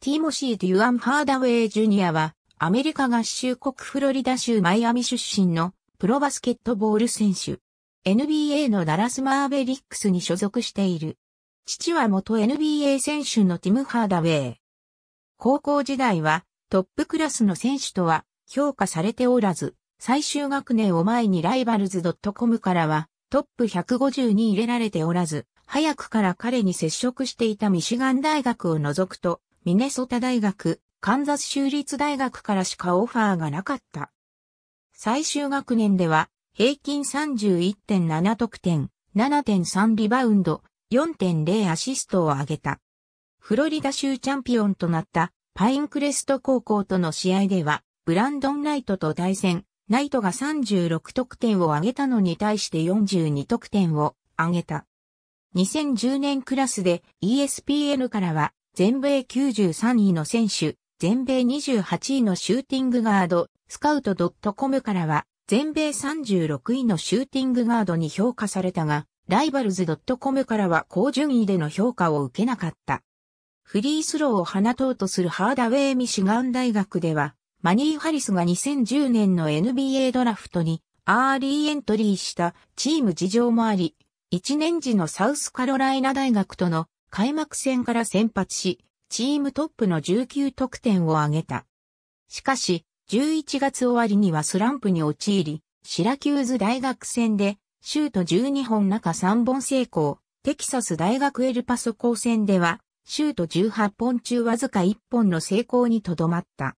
ティモシー・デュアン・ハーダウェイ・ジュニアは、アメリカ合衆国フロリダ州マイアミ出身のプロバスケットボール選手。NBA のダラス・マーベリックスに所属している。父は元 NBA 選手のティム・ハーダウェイ。高校時代はトップクラスの選手とは評価されておらず、最終学年を前にライバルズ .com からはトップ150に入れられておらず、早くから彼に接触していたミシガン大学を除くと、ミネソタ大学、カンザス州立大学からしかオファーがなかった。最終学年では、平均31.7得点、7.3リバウンド、4.0アシストを挙げた。フロリダ州チャンピオンとなったパインクレスト高校との試合では、ブランドン・ナイトと対戦、ナイトが36得点を挙げたのに対して42得点を挙げた。2010年クラスで ESPN からは全米93位の選手、全米28位のシューティングガード、スカウト .com からは、全米36位のシューティングガードに評価されたが、ライバルズ .com からは高順位での評価を受けなかった。フリースローを放とうとするハーダウェイミシガン大学では、マニー・ハリスが2010年の NBA ドラフトにアーリーエントリーしたチーム事情もあり、1年時のサウスカロライナ大学との開幕戦から先発し、チームトップの19得点を挙げた。しかし、11月終わりにはスランプに陥り、シラキューズ大学戦で、シュート12本中3本成功、テキサス大学エルパソ高戦では、シュート18本中わずか1本の成功にとどまった。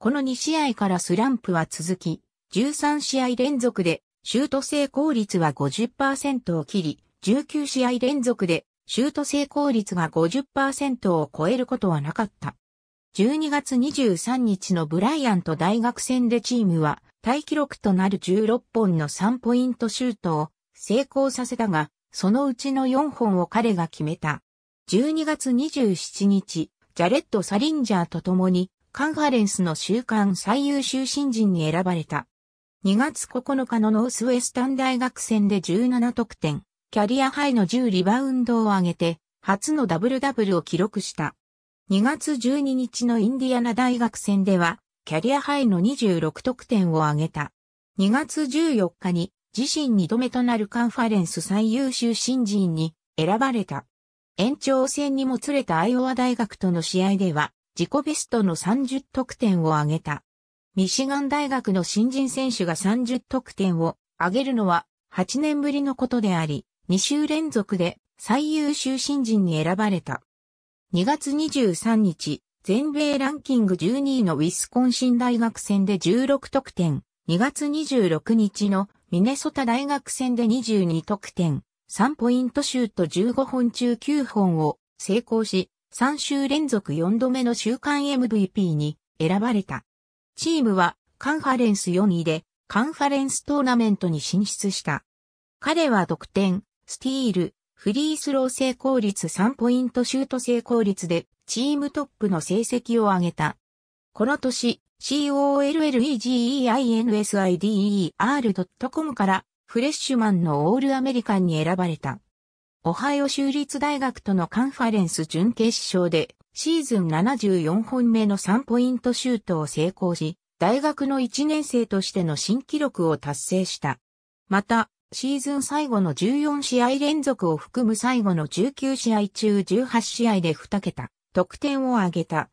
この2試合からスランプは続き、13試合連続で、シュート成功率は50%を切り、19試合連続でシュート成功率が50%を超えることはなかった。12月23日のブライアント大学戦でチームは、大記録となる16本の3ポイントシュートを成功させたが、そのうちの4本を彼が決めた。12月27日、ジャレット・サリンジャーと共に、カンファレンスの週間最優秀新人に選ばれた。2月9日のノースウェスタン大学戦で17得点、キャリアハイの10リバウンドを上げて、初のダブルダブルを記録した。2月12日のインディアナ大学戦では、キャリアハイの26得点を挙げた。2月14日に自身2度目となるカンファレンス最優秀新人に選ばれた。延長戦にもつれたアイオワ大学との試合では自己ベストの30得点を挙げた。ミシガン大学の新人選手が30得点を挙げるのは8年ぶりのことであり、2週連続で最優秀新人に選ばれた。2月23日、全米ランキング12位のウィスコンシン大学戦で16得点、2月26日のミネソタ大学戦で22得点、3ポイントシュート15本中9本を成功し、3週連続4度目の週間 MVP に選ばれた。チームはカンファレンス4位でカンファレンストーナメントに進出した。彼は得点、スティール、フリースロー成功率3ポイントシュート成功率でチームトップの成績を上げた。この年、COLLEGEINSIDER.com からフレッシュマンのオールアメリカンに選ばれた。オハイオ州立大学とのカンファレンス準決勝でシーズン74本目の3ポイントシュートを成功し、大学の1年生としての新記録を達成した。また、シーズン最後の14試合連続を含む最後の19試合中18試合で2桁、得点を挙げた。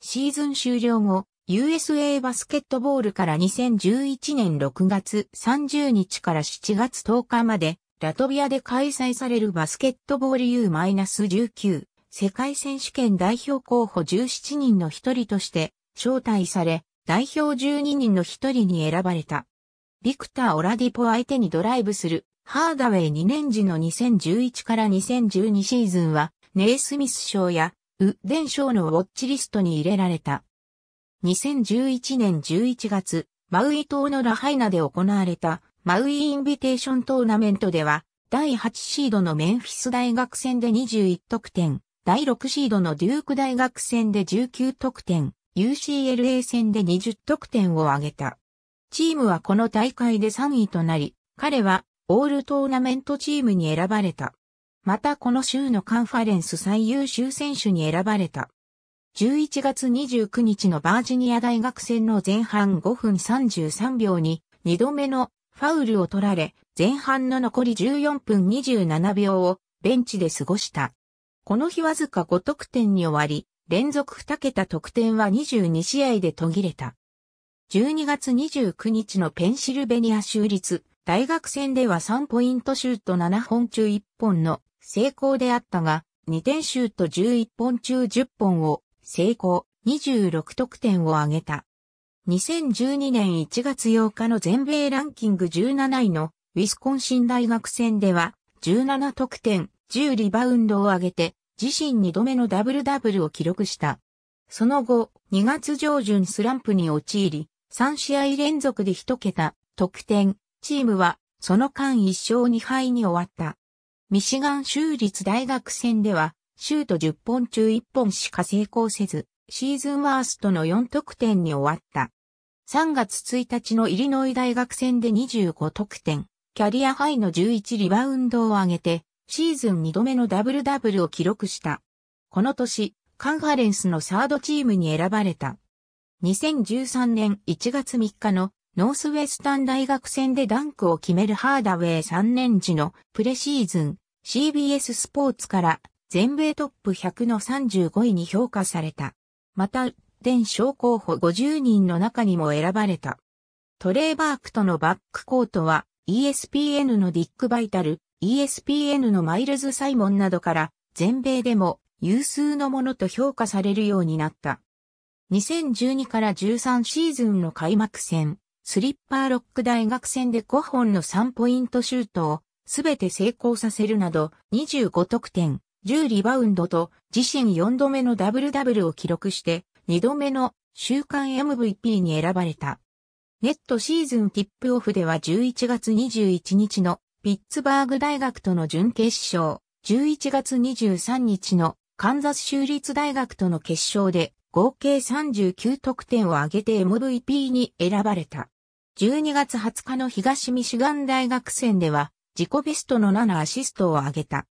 シーズン終了後、USA バスケットボールから2011年6月30日から7月10日まで、ラトビアで開催されるバスケットボール U-19 世界選手権代表候補17人の一人として招待され、代表12人の一人に選ばれた。ビクター・オラディポ相手にドライブする、ハーダウェイ2年時の2011から2012シーズンは、ネイスミス賞や、ウ・デン賞のウォッチリストに入れられた。2011年11月、マウイ島のラハイナで行われた、マウイインビテーショントーナメントでは、第8シードのメンフィス大学戦で21得点、第6シードのデューク大学戦で19得点、UCLA 戦で20得点を挙げた。チームはこの大会で3位となり、彼はオールトーナメントチームに選ばれた。またこの週のカンファレンス最優秀選手に選ばれた。11月29日のバージニア大学戦の前半5分33秒に2度目のファウルを取られ、前半の残り14分27秒をベンチで過ごした。この日わずか5得点に終わり、連続2桁得点は22試合で途切れた。12月29日のペンシルベニア州立大学戦では3ポイントシュート7本中1本の成功であったが、2点シュート11本中10本を成功、26得点を挙げた。2012年1月8日の全米ランキング17位のウィスコンシン大学戦では17得点、10リバウンドを上げて自身2度目のダブルダブルを記録した。その後、2月上旬スランプに陥り、3試合連続で1桁、得点、チームは、その間1勝2敗に終わった。ミシガン州立大学戦では、シュート10本中1本しか成功せず、シーズンワーストの4得点に終わった。3月1日のイリノイ大学戦で25得点、キャリアハイの11リバウンドを上げて、シーズン2度目のダブルダブルを記録した。この年、カンファレンスのサードチームに選ばれた。2013年1月3日のノースウェスタン大学戦でダンクを決めるハーダウェイ3年時のプレシーズン CBS スポーツから全米トップ100の35位に評価された。また、伝商候補50人の中にも選ばれた。トレーバークとのバックコートは ESPN のディック・バイタル、ESPN のマイルズ・サイモンなどから全米でも有数のものと評価されるようになった。2012から13シーズンの開幕戦、スリッパーロック大学戦で5本の3ポイントシュートを全て成功させるなど25得点、10リバウンドと自身4度目のダブルダブルを記録して2度目の週間 MVP に選ばれた。ネットシーズンティップオフでは11月21日のピッツバーグ大学との準決勝、11月23日のカンザス州立大学との決勝で合計39得点を挙げて MVP に選ばれた。12月20日の東ミシガン大学戦では自己ベストの7アシストを挙げた。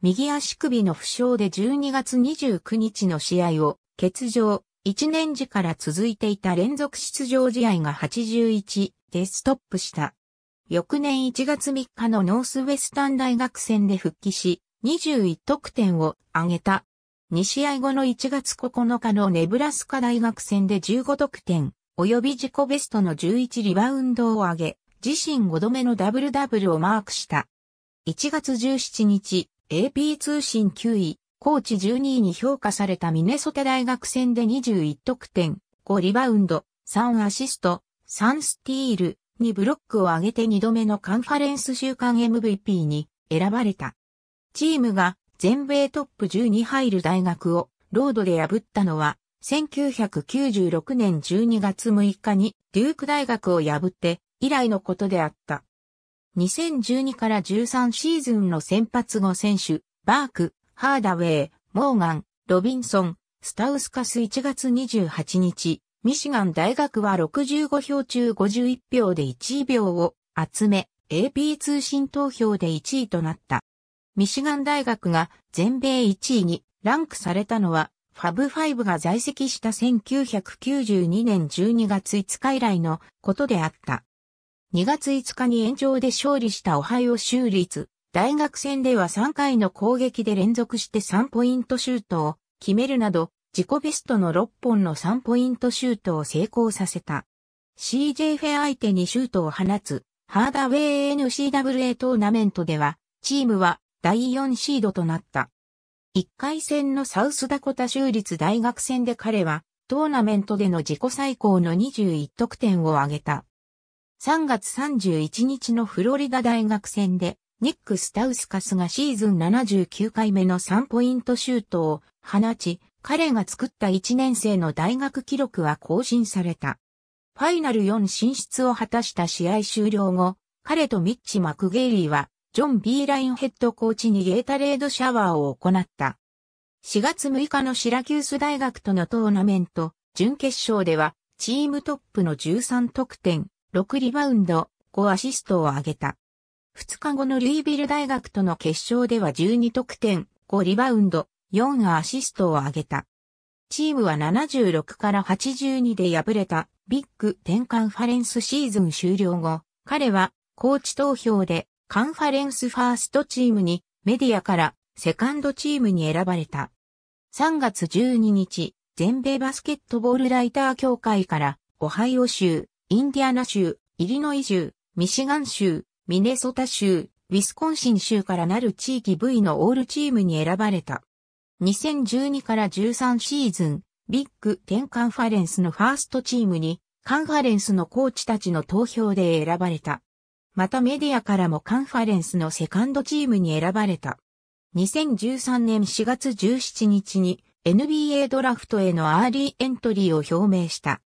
右足首の負傷で12月29日の試合を欠場、1年時から続いていた連続出場試合が81でストップした。翌年1月3日のノースウェスタン大学戦で復帰し、21得点を挙げた。2試合後の1月9日のネブラスカ大学戦で15得点、及び自己ベストの11リバウンドを上げ、自身5度目のダブルダブルをマークした。1月17日、AP 通信9位、コーチ12位に評価されたミネソタ大学戦で21得点、5リバウンド、3アシスト、3スティール、2ブロックを上げて2度目のカンファレンス週間 MVP に選ばれた。チームが全米トップ10に入る大学をロードで破ったのは、1996年12月6日にデューク大学を破って以来のことであった。2012から13シーズンの先発後選手、バーク、ハーダウェイ、モーガン、ロビンソン、スタウスカス1月28日、ミシガン大学は65票中51票で1位票を集め、AP 通信投票で1位となった。ミシガン大学が全米1位にランクされたのは、ファブ5が在籍した1992年12月5日以来のことであった。2月5日に延長で勝利したオハイオ州立大学戦では3回の攻撃で連続して3ポイントシュートを決めるなど、自己ベストの6本の3ポイントシュートを成功させた。CJ フェア相手にシュートを放つ、ハーダウェイ n c w a トーナメントでは、チームは第4シードとなった。1回戦のサウスダコタ州立大学戦で彼は、トーナメントでの自己最高の21得点を挙げた。3月31日のフロリダ大学戦で、ニック・スタウスカスがシーズン79回目の3ポイントシュートを放ち、彼が作った1年生の大学記録は更新された。ファイナル4進出を果たした試合終了後、彼とミッチ・マクゲイリーはジョン・ B・ ラインヘッドコーチにゲータレードシャワーを行った。4月6日のシラキュース大学とのトーナメント、準決勝では、チームトップの13得点、6リバウンド、5アシストを挙げた。2日後のルイビル大学との決勝では12得点、5リバウンド、4アシストを挙げた。チームは76から82で敗れたビッグ10カンファレンスシーズン終了後、彼はコーチ投票でカンファレンスファーストチームにメディアからセカンドチームに選ばれた。3月12日、全米バスケットボールライター協会からオハイオ州、インディアナ州、イリノイ州、ミシガン州、ミネソタ州、ウィスコンシン州からなる地域 V のオールチームに選ばれた。2012から13シーズン、ビッグ10カンファレンスのファーストチームに、カンファレンスのコーチたちの投票で選ばれた。またメディアからもカンファレンスのセカンドチームに選ばれた。2013年4月17日に NBA ドラフトへのアーリーエントリーを表明した。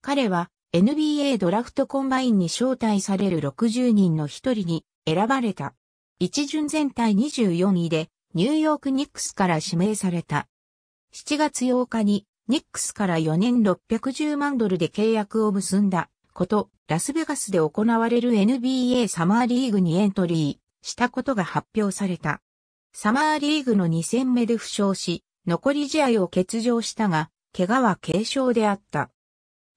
彼は NBA ドラフトコンバインに招待される60人の一人に選ばれた。一巡全体24位でニューヨークニックスから指名された。7月8日にニックスから4年610万ドルで契約を結んだ。こと、ラスベガスで行われる NBA サマーリーグにエントリーしたことが発表された。サマーリーグの2戦目で負傷し、残り試合を欠場したが、怪我は軽傷であった。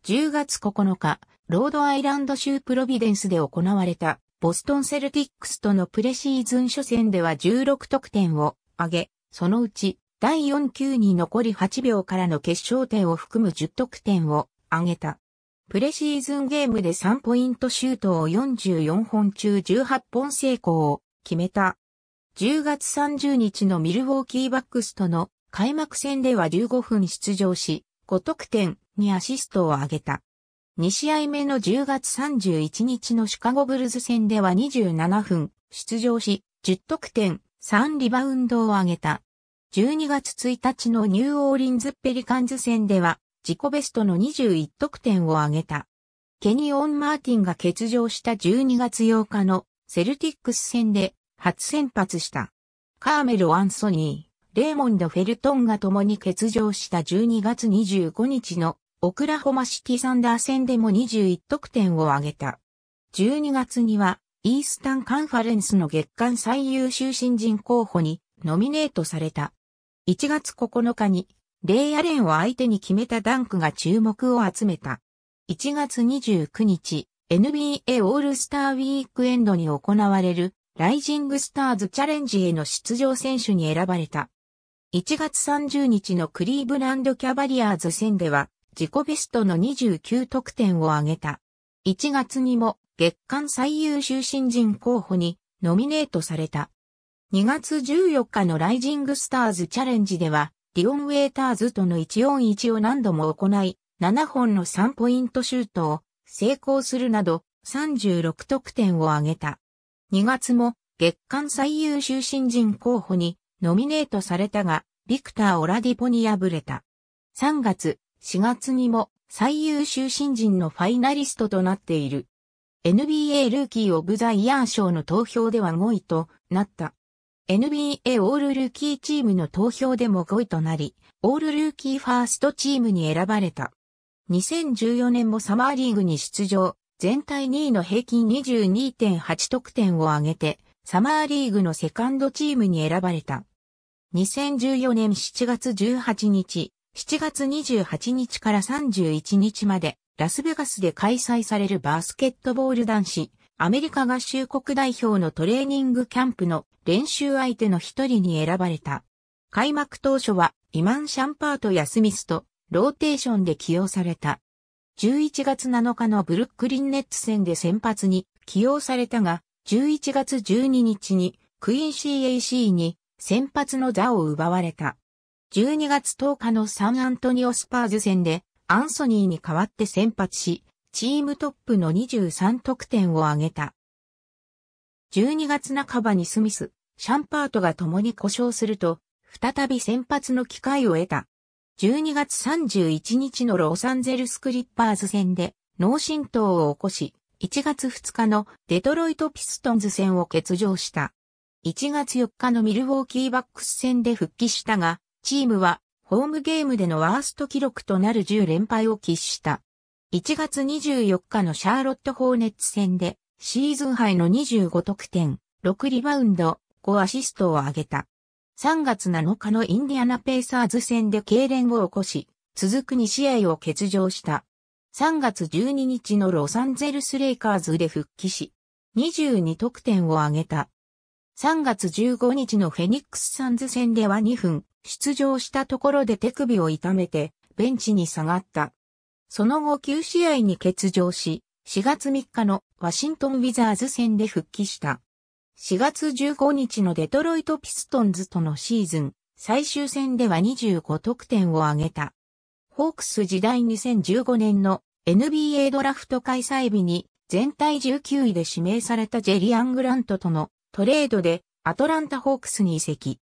10月9日、ロードアイランド州プロビデンスで行われた、ボストンセルティックスとのプレシーズン初戦では16得点を挙げ、そのうち第4球に残り8秒からの決勝点を含む10得点を挙げた。プレシーズンゲームで3ポイントシュートを44本中18本成功を決めた。10月30日のミルウォーキーバックスとの開幕戦では15分出場し、5得点にアシストを挙げた。2試合目の10月31日のシカゴブルズ戦では27分出場し、10得点3リバウンドを挙げた。12月1日のニューオーリンズペリカンズ戦では自己ベストの21得点を挙げた。ケニオン・マーティンが欠場した12月8日のセルティックス戦で初先発した。カーメル・アンソニー、レーモンド・フェルトンが共に欠場した12月25日のオクラホマシティサンダー戦でも21得点を挙げた。12月にはイースタンカンファレンスの月間最優秀新人候補にノミネートされた。1月9日にレイ・アレンを相手に決めたダンクが注目を集めた。1月29日、NBA オールスターウィークエンドに行われるライジングスターズチャレンジへの出場選手に選ばれた。1月30日のクリーブランドキャバリアーズ戦では自己ベストの29得点を挙げた。1月にも月間最優秀新人候補にノミネートされた。2月14日のライジングスターズチャレンジではディオン・ウェイターズとの141を何度も行い、7本の3ポイントシュートを成功するなど36得点を挙げた。2月も月間最優秀新人候補にノミネートされたが、ビクター・オラディポに敗れた。3月、4月にも最優秀新人のファイナリストとなっている。NBA ルーキー・オブ・ザ・イヤー賞の投票では5位となった。NBA オールルーキーチームの投票でも5位となり、オールルーキーファーストチームに選ばれた。2014年もサマーリーグに出場、全体2位の平均22.8得点を挙げて、サマーリーグのセカンドチームに選ばれた。2014年7月18日、7月28日から31日まで、ラスベガスで開催されるバスケットボール男子アメリカ合衆国代表のトレーニングキャンプの練習相手の一人に選ばれた。開幕当初はイマン・シャンパートやスミスとローテーションで起用された。11月7日のブルックリンネッツ戦で先発に起用されたが、11月12日にクイーン CAC に先発の座を奪われた。12月10日のサンアントニオスパーズ戦でアンソニーに代わって先発し、チームトップの23得点を挙げた。12月半ばにスミス、シャンパートが共に故障すると、再び先発の機会を得た。12月31日のロサンゼルスクリッパーズ戦で脳震盪を起こし、1月2日のデトロイトピストンズ戦を欠場した。1月4日のミルウォーキーバックス戦で復帰したが、チームはホームゲームでのワースト記録となる10連敗を喫した。1月24日のシャーロット・ホーネッツ戦で、シーズン杯の25得点、6リバウンド、5アシストを挙げた。3月7日のインディアナ・ペイサーズ戦で痙攣を起こし、続く2試合を欠場した。3月12日のロサンゼルス・レイカーズで復帰し、22得点を挙げた。3月15日のフェニックス・サンズ戦では2分、出場したところで手首を痛めて、ベンチに下がった。その後9試合に欠場し、4月3日のワシントンウィザーズ戦で復帰した。4月15日のデトロイトピストンズとのシーズン、最終戦では25得点を挙げた。ホークス時代2015年の NBA ドラフト開催日に全体19位で指名されたジェリアン・グラントとのトレードでアトランタ・ホークスに移籍。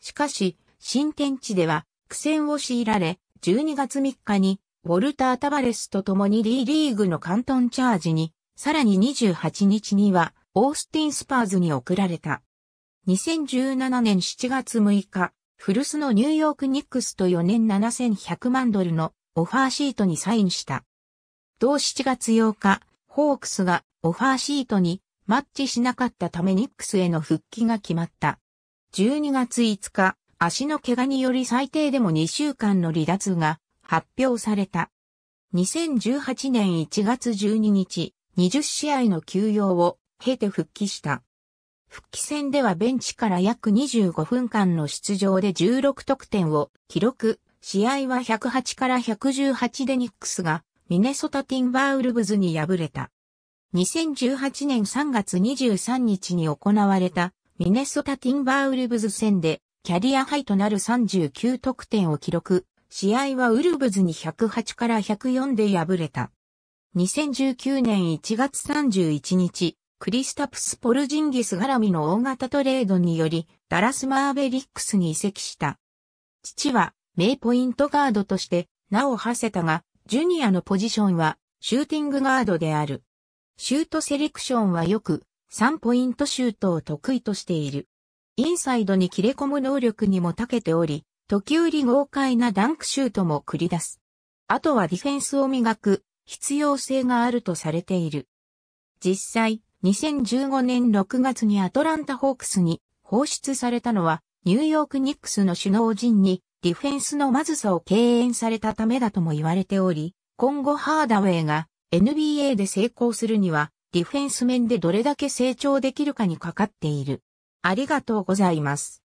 しかし、新天地では苦戦を強いられ、12月3日にウォルター・タバレスと共に D リーグのカントンチャージに、さらに28日には、オースティン・スパーズに送られた。2017年7月6日、古巣のニューヨーク・ニックスと4年7100万ドルのオファーシートにサインした。同7月8日、ホークスがオファーシートにマッチしなかったためニックスへの復帰が決まった。12月5日、足の怪我により最低でも2週間の離脱が発表された。2018年1月12日、20試合の休養を経て復帰した。復帰戦ではベンチから約25分間の出場で16得点を記録。試合は108から118でニックスがミネソタティンバーウルブズに敗れた。2018年3月23日に行われたミネソタティンバーウルブズ戦でキャリアハイとなる39得点を記録。試合はウルブズに108から104で敗れた。2019年1月31日、クリスタプス・ポルジンギス絡みの大型トレードにより、ダラス・マーベリックスに移籍した。父は、名ポイントガードとして、名を馳せたが、ジュニアのポジションは、シューティングガードである。シュートセレクションはよく、3ポイントシュートを得意としている。インサイドに切れ込む能力にも長けており、時折豪快なダンクシュートも繰り出す。あとはディフェンスを磨く必要性があるとされている。実際、2015年6月にアトランタホークスに放出されたのは、ニューヨークニックスの首脳陣にディフェンスのまずさを敬遠されたためだとも言われており、今後ハーダウェイが NBA で成功するには、ディフェンス面でどれだけ成長できるかにかかっている。ありがとうございます。